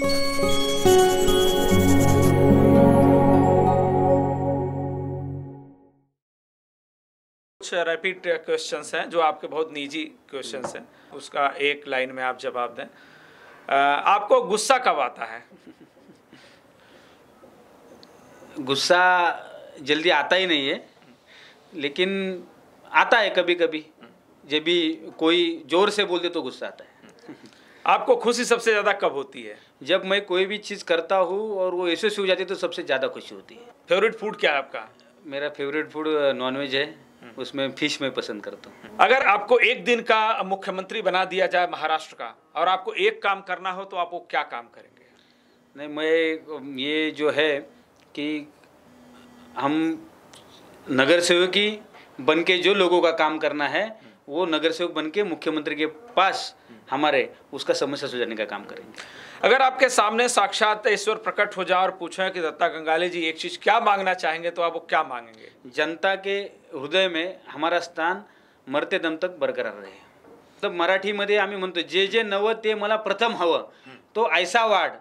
कुछ rapid questions हैं जो आपके बहुत निजी क्वेश्चंस हैं उसका एक लाइन में आप जवाब दें आपको गुस्सा कब आता है गुस्सा जल्दी आता ही नहीं है लेकिन आता है कभी कभी जब भी कोई जोर से बोल दे तो गुस्सा आता है आपको खुशी सबसे ज़्यादा कब होती है जब मैं कोई भी चीज़ करता हूँ और वो ऐसे हो जाती है तो सबसे ज़्यादा खुशी होती है फेवरेट फूड क्या है आपका मेरा फेवरेट फूड नॉनवेज है उसमें फिश में पसंद करता हूँ अगर आपको एक दिन का मुख्यमंत्री बना दिया जाए महाराष्ट्र का और आपको एक काम करना हो तो आप वो क्या काम करेंगे नहीं मैं ये जो है कि हम नगर सेवकी बन के जो लोगों का काम करना है वो नगर सेवक बन के मुख्यमंत्री के पास हमारे उसका समस्या सुलझाने का काम करेंगे अगर आपके सामने साक्षात ईश्वर प्रकट हो जाए और पूछें कि दत्ता गंगाली जी एक चीज़ क्या मांगना चाहेंगे तो आप वो क्या मांगेंगे जनता के हृदय में हमारा स्थान मरते दम तक बरकरार रहे मतलब मराठी मध्य मन तो जे जे नव ते मला प्रथम हव तो ऐसा वार्ड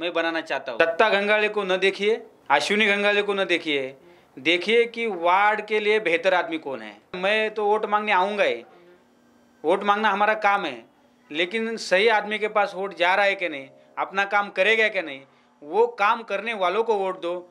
मैं बनाना चाहता हूँ दत्ता गंगाले को न देखिए अश्विनी गंगाले को न देखिए देखिए कि वार्ड के लिए बेहतर आदमी कौन है मैं तो वोट मांगने आऊंगा ही वोट मांगना हमारा काम है लेकिन सही आदमी के पास वोट जा रहा है कि नहीं अपना काम करेगा कि नहीं वो काम करने वालों को वोट दो